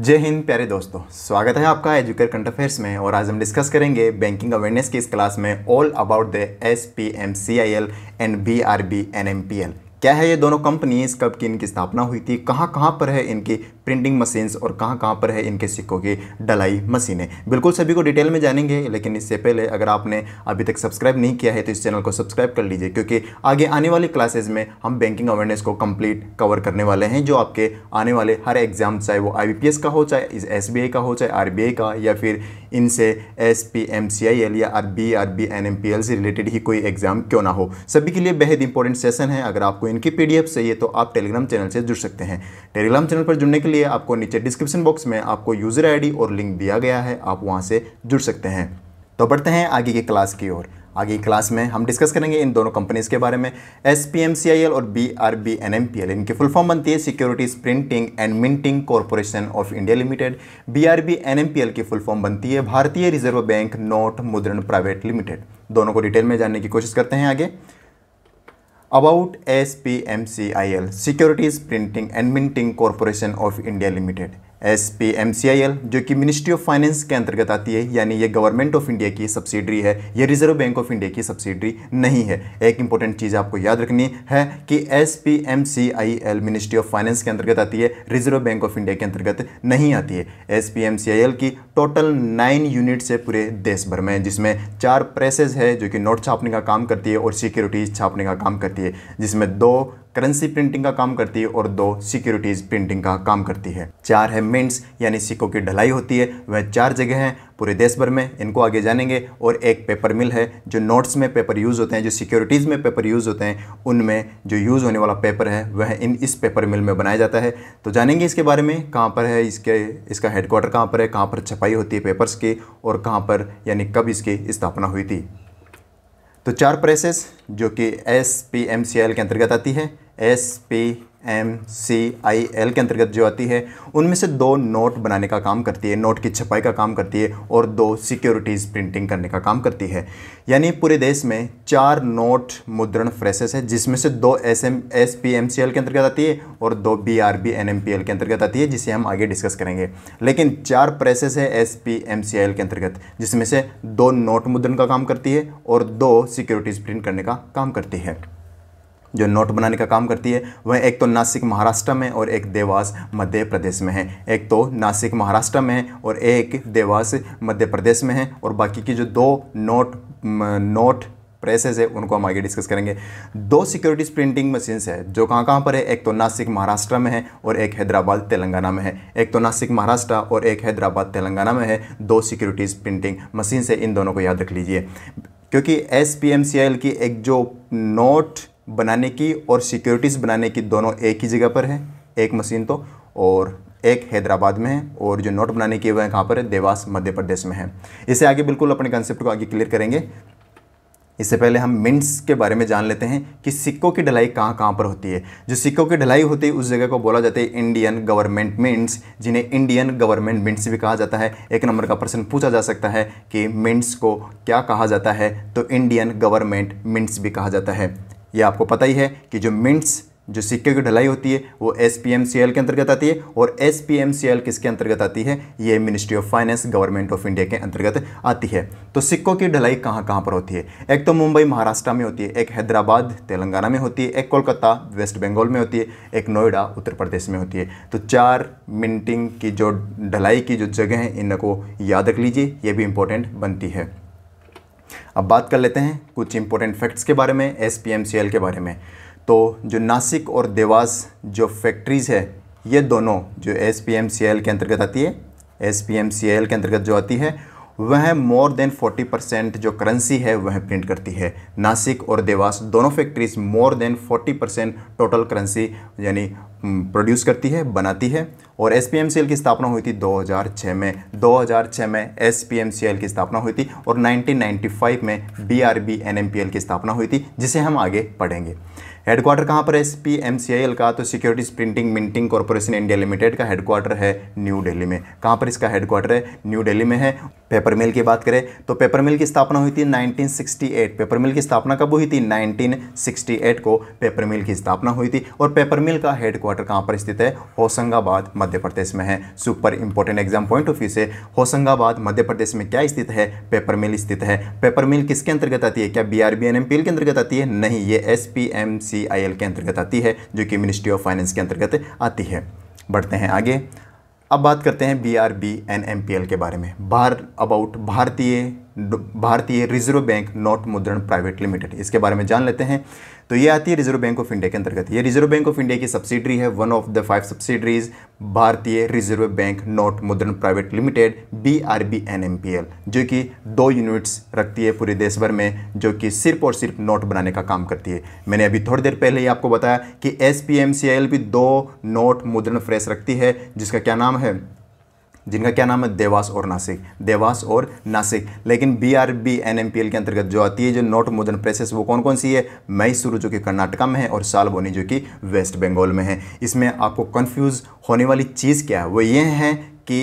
जय हिंद प्यारे दोस्तों स्वागत है आपका एजुकेयर करंट अफेयर्स में और आज हम डिस्कस करेंगे बैंकिंग अवेयरनेस की इस क्लास में all about the S P M C I L and B R B N M P L क्या है ये दोनों कंपनीज कब की इनकी स्थापना हुई थी कहाँ कहाँ पर है इनकी प्रिंटिंग मशीन्स और कहाँ कहाँ पर है इनके सिक्कों की डलाई मशीनें बिल्कुल सभी को डिटेल में जानेंगे लेकिन इससे पहले अगर आपने अभी तक सब्सक्राइब नहीं किया है तो इस चैनल को सब्सक्राइब कर लीजिए क्योंकि आगे आने वाली क्लासेज में हम बैंकिंग अवेयरनेस को कम्प्लीट कवर करने वाले हैं जो आपके आने वाले हर एग्जाम चाहे वो आई का हो चाहे एस का हो चाहे आर का या फिर इनसे S P M C I L या R B R B N M P L से रिलेटेड ही कोई एग्जाम क्यों ना हो सभी के लिए बेहद इंपॉर्टेंट सेशन है अगर आपको इनकी पी डी एफ चाहिए तो आप टेलीग्राम चैनल से जुड़ सकते हैं टेलीग्राम चैनल पर जुड़ने के लिए आपको नीचे डिस्क्रिप्शन बॉक्स में आपको यूज़र आई डी और लिंक दिया गया है आप वहाँ से जुड़ सकते हैं तो बढ़ते हैं आगे की क्लास की ओर आगे क्लास में हम डिस्कस करेंगे इन दोनों कंपनीज़ के बारे में S P M C I L और B R B N M P L इनकी फुल फॉर्म बनती है securities printing and minting corporation of India limited B R B N M P L की full form बनती है Bharatiya reserve bank note Mudran private limited दोनों को detail में जानने की कोशिश करते हैं आगे about S P M C I L securities printing and minting corporation of India limited S P M C I L जो कि मिनिस्ट्री ऑफ फाइनेंस के अंतर्गत आती है यानी ये गवर्नमेंट ऑफ इंडिया की सब्सिडरी है ये रिजर्व बैंक ऑफ इंडिया की सब्सिडरी नहीं है एक इंपॉर्टेंट चीज़ आपको याद रखनी है कि S P M C I L ministry of finance के अंतर्गत आती है रिजर्व बैंक ऑफ इंडिया के अंतर्गत नहीं आती है S P M C I L की टोटल नाइन यूनिट्स है पूरे देश भर में जिसमें चार प्रेसेज है जो कि नोट छापने का काम करती है और सिक्योरिटीज़ छापने का काम करती है जिसमें दो करेंसी प्रिंटिंग का काम करती है और दो सिक्योरिटीज़ प्रिंटिंग का काम करती है चार है मिंट्स यानी सिक्कों की ढलाई होती है वह चार जगह हैं पूरे देश भर में इनको आगे जानेंगे और एक पेपर मिल है जो नोट्स में पेपर यूज़ होते हैं जो सिक्योरिटीज़ में पेपर यूज़ होते हैं उनमें जो यूज़ होने वाला पेपर है वह इन इस पेपर मिल में बनाया जाता है तो जानेंगे इसके बारे में कहाँ पर है इसके इसका हेडक्वार्टर कहाँ पर है कहाँ पर छपाई होती है पेपर्स की और कहाँ पर यानी कब इसकी स्थापना हुई थी तो चार प्रेसेस जो कि S P M C L के अंतर्गत आती है S P M C I L के अंतर्गत जो आती है उनमें से दो नोट बनाने का काम करती है नोट की छपाई का काम करती है और दो सिक्योरिटीज़ प्रिंटिंग करने का काम करती है यानी पूरे देश में चार नोट मुद्रण फ्रेसेस है जिसमें से दो S M S P M C L के अंतर्गत आती है और दो B R B N M P L के अंतर्गत आती है जिसे हम आगे डिस्कस करेंगे लेकिन चार प्रेसेस है S P M C L के अंतर्गत जिसमें से दो नोट मुद्रण का काम करती है और दो सिक्योरिटीज़ प्रिंट करने का काम करती है जो नोट बनाने का काम करती है वह एक तो नासिक महाराष्ट्र में और एक देवास मध्य प्रदेश में है एक तो नासिक महाराष्ट्र में है और एक देवास मध्य प्रदेश में है और बाकी की जो दो नोट नोट प्रेसेस है उनको हम आगे डिस्कस करेंगे दो सिक्योरिटीज प्रिंटिंग मशीन्स है जो कहाँ कहाँ पर है एक तो नासिक महाराष्ट्र में है और एक हैदराबाद तेलंगाना में है एक तो नासिक महाराष्ट्र और एक हैदराबाद तेलंगाना में है दो सिक्योरिटीज प्रिंटिंग मशीन्स है इन दोनों को याद रख लीजिए क्योंकि एस की एक जो नोट बनाने की और सिक्योरिटीज़ बनाने की दोनों एक ही जगह पर है एक मशीन तो और एक हैदराबाद में है और जो नोट बनाने की वह कहाँ पर है देवास मध्य प्रदेश में है इसे आगे बिल्कुल अपने कंसेप्ट को आगे क्लियर करेंगे इससे पहले हम मिंट्स के बारे में जान लेते हैं कि सिक्कों की ढलाई कहाँ कहाँ पर होती है जो सिक्कों की ढलाई होती है उस जगह को बोला जाता है इंडियन गवर्नमेंट मिंट्स जिन्हें इंडियन गवर्नमेंट मिंट्स भी कहा जाता है एक नंबर का प्रश्न पूछा जा सकता है कि मिंट्स को क्या कहा जाता है तो इंडियन गवर्नमेंट मिंट्स भी कहा जाता है ये आपको पता ही है कि जो मिंट्स जो सिक्के की ढलाई होती है वो एस के अंतर्गत आती है और एस किसके अंतर्गत आती है ये ministry of finance government of India के अंतर्गत आती है तो सिक्कों की ढलाई कहाँ कहाँ पर होती है एक तो मुंबई महाराष्ट्र में होती है एक हैदराबाद तेलंगाना में होती है एक कोलकाता वेस्ट बंगाल में होती है एक नोएडा उत्तर प्रदेश में होती है तो चार मिनटिंग की जो ढलाई की जो जगह है इनको याद रख लीजिए ये भी इंपॉर्टेंट बनती है अब बात कर लेते हैं कुछ इंपॉर्टेंट फैक्ट्स के बारे में एस के बारे में तो जो नासिक और देवास जो फैक्ट्रीज़ है ये दोनों जो एस के अंतर्गत आती है एस के अंतर्गत जो आती है वह मोर देन 40 परसेंट जो करेंसी है वह प्रिंट करती है नासिक और देवास दोनों factories more than 40 percent total currency यानी प्रोड्यूस करती है बनाती है और एस की स्थापना हुई थी 2006 में 2006 में एस की स्थापना हुई थी और 1995 में बी आर बी की स्थापना हुई थी जिसे हम आगे पढ़ेंगे हेडक्वार्टर कहाँ पर S P M C I L का तो securities printing minting corporation India limited का हेडक्वार्टर है न्यू दिल्ली में कहाँ पर इसका हेडक्वार्टर है न्यू दिल्ली में है पेपर मिल की बात करें तो पेपर मिल की स्थापना हुई थी 1968 पेपर मिल की स्थापना कब हुई थी 1968 को पेपर मिल की स्थापना हुई थी और पेपर मिल का हेडक्वार्टर कहाँ पर स्थित है होशंगाबाद मध्य प्रदेश में है super important exam point of view से होशंगाबाद मध्य प्रदेश में क्या स्थित है पेपर मिल स्थित है पेपर मिल किसके अंतर्गत आती है क्या बी आर के अंतर्गत आती है नहीं ये एस के अंतर्गत आती है जो कि मिनिस्ट्री ऑफ फाइनेंस के अंतर्गत आती है बढ़ते हैं आगे अब बात करते हैं B R B N M P L के बारे में बार about Bharatiya Bharatiya reserve bank note Mudran private limited इसके बारे में जान लेते हैं तो ये आती है रिजर्व बैंक ऑफ इंडिया के अंतर्गत ये रिजर्व बैंक ऑफ इंडिया की सब्सिडरी है one of the five subsidiaries Bharatiya reserve bank note Mudran private limited B R B N M P L जो कि दो यूनिट्स रखती है पूरे देश भर में जो कि सिर्फ और सिर्फ नोट बनाने का काम करती है मैंने अभी थोड़ी देर पहले ही आपको बताया कि S P M C L भी दो नोट मुद्रण फ्रेश रखती है जिसका क्या नाम है जिनका क्या नाम है देवास और नासिक देवास और नासिक लेकिन B R B N M P L के अंतर्गत जो आती है जो नोट मॉडर्न प्रेसेस वो कौन कौन सी है मैसूर जो कि कर्नाटका में है और सालबोनी जो कि वेस्ट बंगाल में है इसमें आपको कन्फ्यूज़ होने वाली चीज़ क्या है वो ये है कि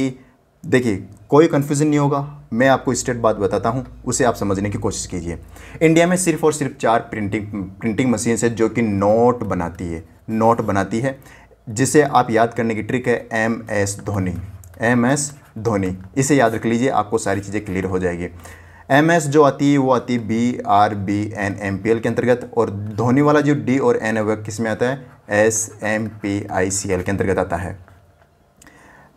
देखिए कोई कन्फ्यूज़न नहीं होगा मैं आपको स्टेट बात बताता हूँ उसे आप समझने की कोशिश कीजिए इंडिया में सिर्फ और सिर्फ चार प्रिंटिंग प्रिंटिंग मशीन है जो कि नोट बनाती है नोट बनाती है जिसे आप याद करने की ट्रिक है M S Dhoni M S Dhoni इसे याद रख लीजिए आपको सारी चीज़ें क्लियर हो जाएगी एम एस जो आती है वो आती है B R B N M P L के अंतर्गत और धोनी वाला जो डी और एन है किस में आता है S M P I C L के अंतर्गत आता है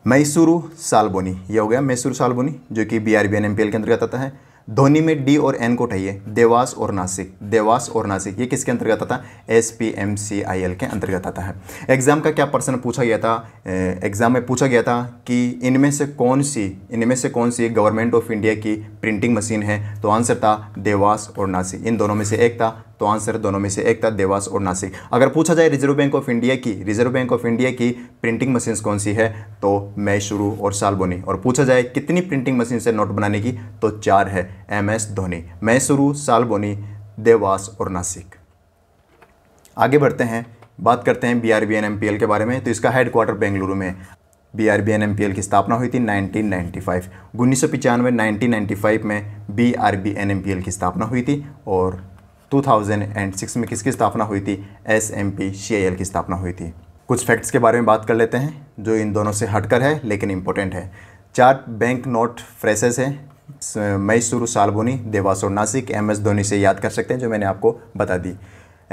मैसूरू सालबोनी यह हो गया मैसूरू सालबोनी जो कि B R B N M P L के अंतर्गत आता है धोनी में डी और एन को उठाइए देवास और नासिक देवास और नासिक ये किसके अंतर्गत आता है S P M C I L के अंतर्गत आता है एग्जाम का क्या प्रश्न पूछा गया था एग्जाम में पूछा गया था कि इनमें से कौन सी इनमें से कौन सी गवर्नमेंट ऑफ इंडिया की प्रिंटिंग मशीन है तो आंसर था देवास और नासिक इन दोनों में से एक था तो आंसर दोनों में से एक था देवास और नासिक अगर पूछा जाए रिजर्व बैंक ऑफ इंडिया की रिजर्व बैंक ऑफ इंडिया की प्रिंटिंग मशीन कौन सी है तो मैशुरू और सालबोनी और पूछा जाए कितनी प्रिंटिंग मशीन से नोट बनाने की तो चार है एम एस धोनी साल सालबोनी देवास और नासिक आगे बढ़ते हैं बात करते हैं B R B N M P L के बारे में तो इसका हेडक्वार्टर बेंगलुरु में B R B N M P L की स्थापना हुई थी 1995 उन्नीस सौ पचानवे नाइनटीन में B R B N M P L की स्थापना हुई थी और 2006 में किसकी स्थापना हुई थी S M P C I L की स्थापना हुई थी कुछ फैक्ट्स के बारे में बात कर लेते हैं जो इन दोनों से हटकर है लेकिन इम्पोर्टेंट है चार बैंक नोट फ्रेसेस हैं मैसूर सालबोनी देवासुर नासिक एम एस धोनी से याद कर सकते हैं जो मैंने आपको बता दी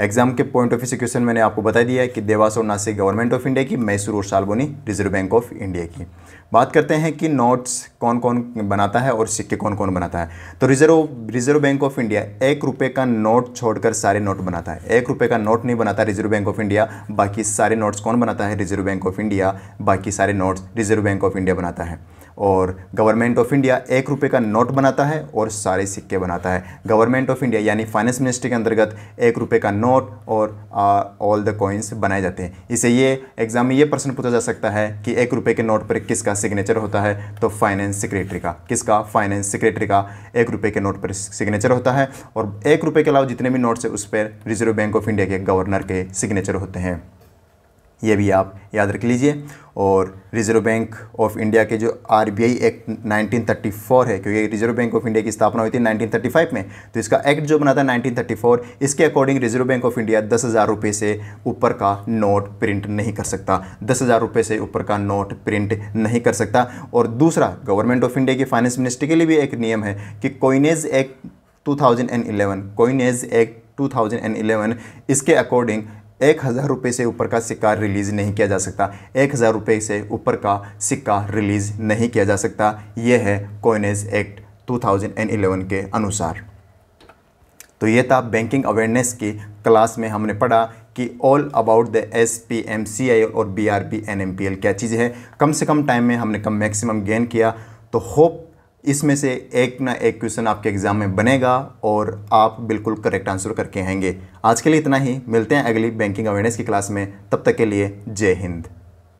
एग्जाम के पॉइंट ऑफ व्यू से क्वेश्चन मैंने आपको बता दिया है कि देवास और नासिक गवर्नमेंट ऑफ इंडिया की मैसूर और Salboni reserve bank of India की बात करते हैं कि नोट्स कौन कौन बनाता है और सिक्के कौन तो कौन बनाता है तो reserve reserve bank of India एक रुपये का नोट छोड़कर सारे नोट बनाता है एक रुपये का नोट नहीं बनाता रिजर्व बैंक ऑफ इंडिया बाकी सारे नोट्स कौन बनाता है रिजर्व बैंक ऑफ इंडिया बाकी सारे notes reserve bank of India बनाता है और गवर्नमेंट ऑफ इंडिया एक रुपये का नोट बनाता है और सारे सिक्के बनाता है गवर्नमेंट ऑफ इंडिया यानी फाइनेंस मिनिस्ट्री के अंतर्गत एक रुपये का नोट और ऑल द कॉइन्स बनाए जाते हैं इसे ये एग्जाम में ये प्रश्न पूछा जा सकता है कि एक रुपये के नोट पर किसका सिग्नेचर होता है तो फाइनेंस सेक्रेटरी का किसका फाइनेंस सेक्रेटरी का एक रुपये के नोट पर सिग्नेचर होता है और एक रुपये के अलावा जितने भी नोट्स है उस पर रिजर्व बैंक ऑफ इंडिया के गवर्नर के सिग्नेचर होते हैं ये भी आप याद रख लीजिए और रिजर्व बैंक ऑफ इंडिया के जो आरबीआई एक्ट 1934 है क्योंकि रिजर्व बैंक ऑफ इंडिया की स्थापना हुई थी 1935 में तो इसका एक्ट जो बना था 1934 इसके according reserve bank of India दस हज़ार रुपये से ऊपर का नोट प्रिंट नहीं कर सकता दस हज़ार रुपये से ऊपर का नोट प्रिंट नहीं कर सकता और दूसरा गवर्नमेंट ऑफ इंडिया की फाइनेंस मिनिस्टर के लिए भी एक नियम है कि कोइनेज एक्ट 2011 कोइनेज एक्ट 2011 इसके अकॉर्डिंग एक हज़ार रुपये से ऊपर का सिक्का रिलीज़ नहीं किया जा सकता एक हज़ार रुपये से ऊपर का सिक्का रिलीज़ नहीं किया जा सकता यह है कोइनेज एक्ट 2011 के अनुसार तो ये था बैंकिंग अवेयरनेस की क्लास में हमने पढ़ा कि all about the S P M C I और B R P N M P L क्या चीज़ है कम से कम टाइम में हमने कम मैक्सिमम गेन किया तो होप इसमें से एक ना एक क्वेश्चन आपके एग्ज़ाम में बनेगा और आप बिल्कुल करेक्ट आंसर करके आएंगे आज के लिए इतना ही मिलते हैं अगली बैंकिंग अवेयरनेस की क्लास में तब तक के लिए जय हिंद